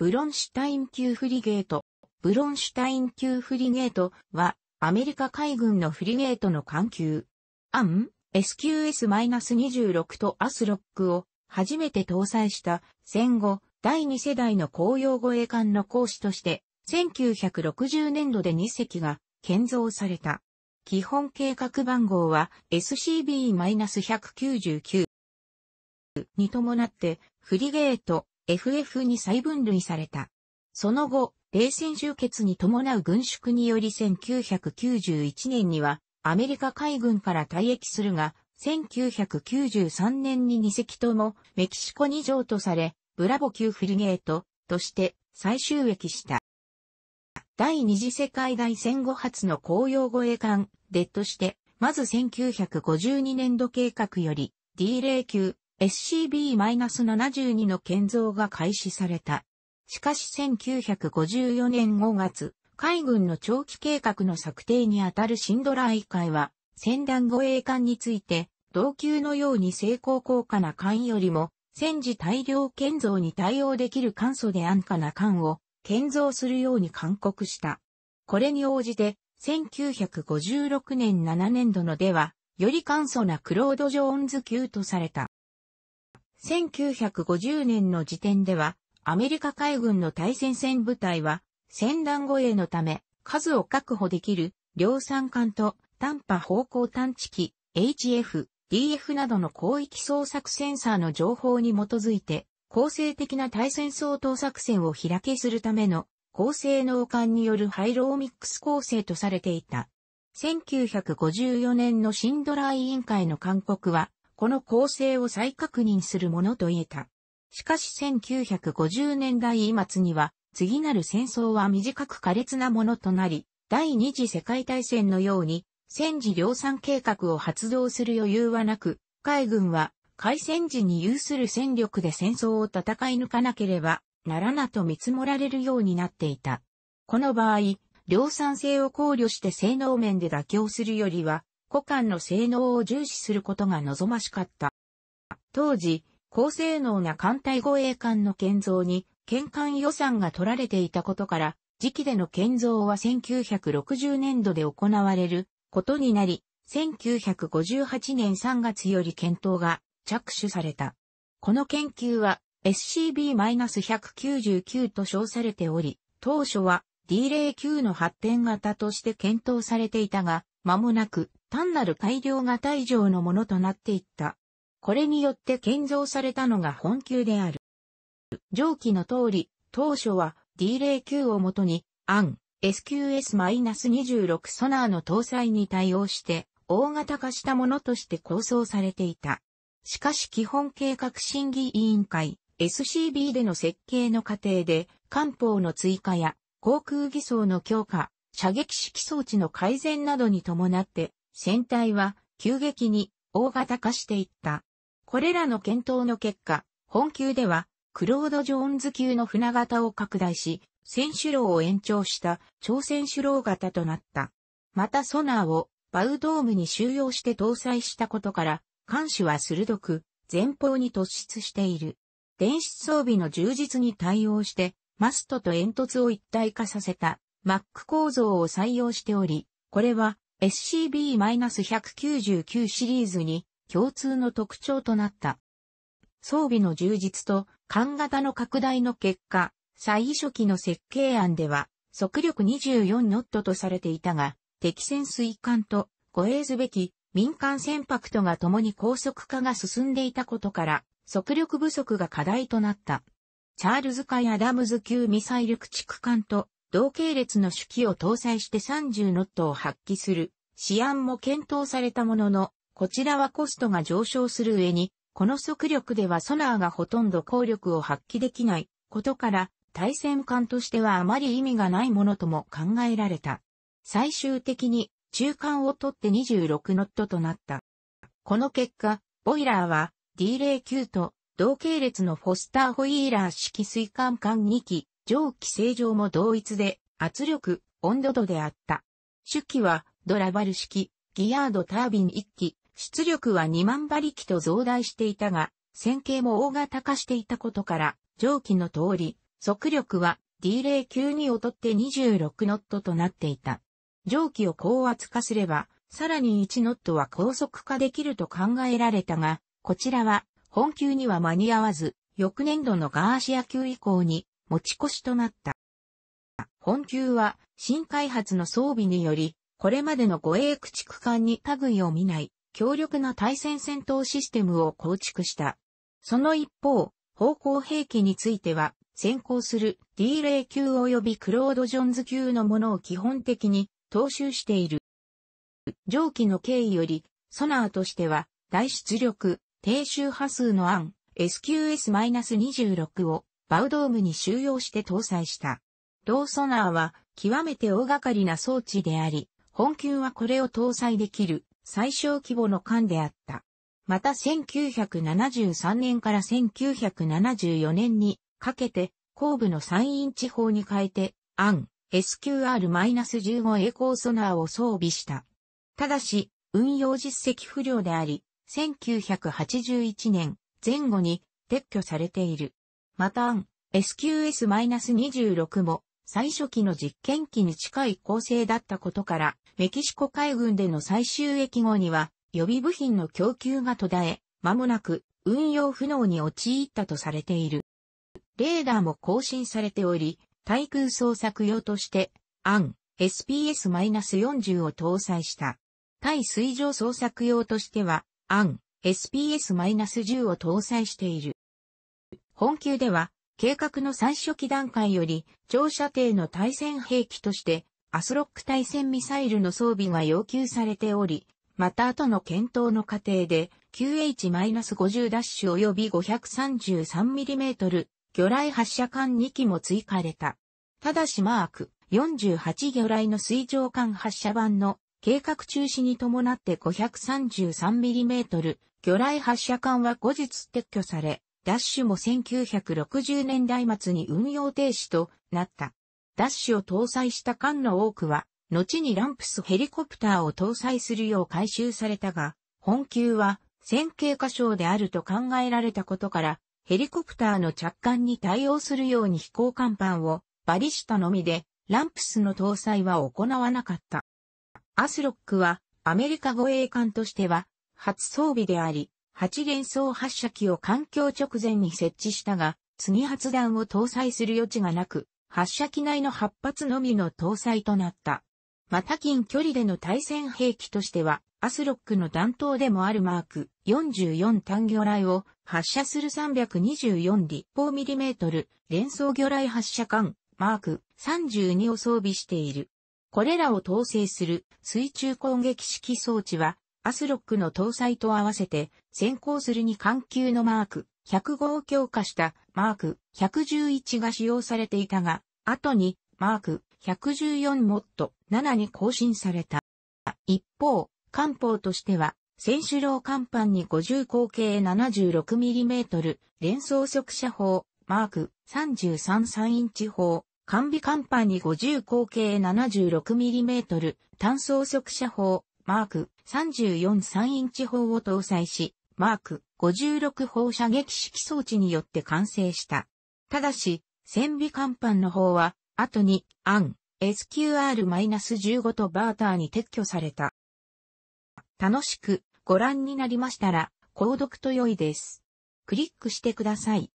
ブロンシュタイン級フリゲート。ブロンシュタイン級フリゲートは、アメリカ海軍のフリゲートの艦級。アン SQS-26 とアスロックを初めて搭載した戦後第2世代の公用護衛艦の講師として1960年度で2隻が建造された。基本計画番号は SCB-199 に伴ってフリゲート FF に再分類された。その後、冷戦終結に伴う軍縮により1991年にはアメリカ海軍から退役するが、1993年に2隻ともメキシコに譲渡され、ブラボ級フリゲートとして再収益した。第二次世界大戦後初の公用護衛艦、デッドして、まず1952年度計画より D0 級、SCB-72 の建造が開始された。しかし1954年5月、海軍の長期計画の策定にあたるシンドラー委会は、戦団護衛艦について、同級のように成功高価な艦よりも、戦時大量建造に対応できる簡素で安価な艦を建造するように勧告した。これに応じて、1956年7年度のでは、より簡素なクロード・ジョーンズ級とされた。1950年の時点では、アメリカ海軍の対戦線部隊は、戦乱護衛のため、数を確保できる、量産艦と短波方向探知機、HF、DF などの広域捜索センサーの情報に基づいて、構成的な対戦相当作戦を開けするための、高性能艦によるハイローミックス構成とされていた。1954年のシンドラー委員会の勧告は、この構成を再確認するものと言えた。しかし1950年代末には、次なる戦争は短く苛烈なものとなり、第二次世界大戦のように、戦時量産計画を発動する余裕はなく、海軍は開戦時に有する戦力で戦争を戦い抜かなければならなと見積もられるようになっていた。この場合、量産性を考慮して性能面で妥協するよりは、股間の性能を重視することが望ましかった。当時、高性能な艦隊護衛艦の建造に、県艦予算が取られていたことから、時期での建造は1960年度で行われることになり、1958年3月より検討が着手された。この研究は SCB-199 と称されており、当初は D09 の発展型として検討されていたが、間もなく単なる改良型以上のものとなっていった。これによって建造されたのが本級である。上記の通り、当初は D09 をもとに、アン、SQS-26 ソナーの搭載に対応して、大型化したものとして構想されていた。しかし基本計画審議委員会 SCB での設計の過程で、艦砲の追加や航空偽装の強化、射撃式装置の改善などに伴って、船体は急激に大型化していった。これらの検討の結果、本級ではクロード・ジョーンズ級の船型を拡大し、船首楼を延長した朝鮮首楼型となった。またソナーをバウドームに収容して搭載したことから、艦首は鋭く前方に突出している。電子装備の充実に対応して、マストと煙突を一体化させたマック構造を採用しており、これは SCB-199 シリーズに共通の特徴となった。装備の充実と艦型の拡大の結果、最初期の設計案では速力24ノットとされていたが、敵潜水艦と護衛すべき民間船舶とが共に高速化が進んでいたことから、速力不足が課題となった。チャールズ海アダムズ級ミサイル駆逐艦と同系列の手記を搭載して30ノットを発揮する、試案も検討されたものの、こちらはコストが上昇する上に、この速力ではソナーがほとんど効力を発揮できないことから、対戦艦としてはあまり意味がないものとも考えられた。最終的に中間を取って26ノットとなった。この結果、ボイラーは D09 と同系列のフォスターホイーラー式水管艦2機、蒸気正常も同一で、圧力、温度度であった。主機は、ドラバル式、ギアードタービン1機、出力は2万馬力と増大していたが、線形も大型化していたことから、蒸気の通り、速力は d 0級に劣って26ノットとなっていた。蒸気を高圧化すれば、さらに1ノットは高速化できると考えられたが、こちらは本級には間に合わず、翌年度のガーシア級以降に持ち越しとなった。本級は新開発の装備により、これまでの護衛駆逐艦に類を見ない強力な対戦戦闘システムを構築した。その一方、方向兵器については、先行する D0 級及びクロード・ジョンズ級のものを基本的に踏襲している。上記の経緯より、ソナーとしては、大出力、低周波数の案 SQS-26 をバウドームに収容して搭載した。ローソナーは極めて大掛かりな装置であり、本級はこれを搭載できる最小規模の艦であった。また1973年から1974年にかけて、後部の山陰地方に変えて、アン SQR-15 栄光ソナーを装備した。ただし、運用実績不良であり、1981年前後に撤去されている。また、SQS-26 も最初期の実験機に近い構成だったことから、メキシコ海軍での最終役後には予備部品の供給が途絶え、間もなく運用不能に陥ったとされている。レーダーも更新されており、対空捜索用として、アン、SPS-40 を搭載した。対水上捜索用としては、アン、SPS-10 を搭載している。本級では、計画の最初期段階より、長射程の対戦兵器として、アスロック対戦ミサイルの装備が要求されており、また後の検討の過程で、QH-50 ダッシュ及び 533mm 魚雷発射管2機も追加れた。ただしマーク48魚雷の水上艦発射版の計画中止に伴って 533mm 魚雷発射管は後日撤去され、ダッシュも1960年代末に運用停止となった。ダッシュを搭載した艦の多くは、後にランプスヘリコプターを搭載するよう改修されたが、本級は線形箇所であると考えられたことから、ヘリコプターの着艦に対応するように飛行甲板をバリしたのみで、ランプスの搭載は行わなかった。アスロックはアメリカ護衛艦としては初装備であり、8連装発射機を環境直前に設置したが、次発弾を搭載する余地がなく、発射機内の8発のみの搭載となった。また近距離での対戦兵器としては、アスロックの弾頭でもあるマーク44単魚雷を発射する324立方ミリメートル連装魚雷発射管マーク32を装備している。これらを統制する水中攻撃式装置はアスロックの搭載と合わせて、先行するに環級のマーク105を強化したマーク111が使用されていたが、後にマーク114モッド7に更新された。一方、艦砲としては、選手楼艦板に50口径 76mm 連装速射砲マーク333インチ砲、完備艦板に50口径 76mm 単装速射砲マーク34.3インチ砲を搭載し、マーク56砲射撃式装置によって完成した。ただし、戦備甲板の方は、後に、アン、SQR-15 とバーターに撤去された。楽しくご覧になりましたら、購読と良いです。クリックしてください。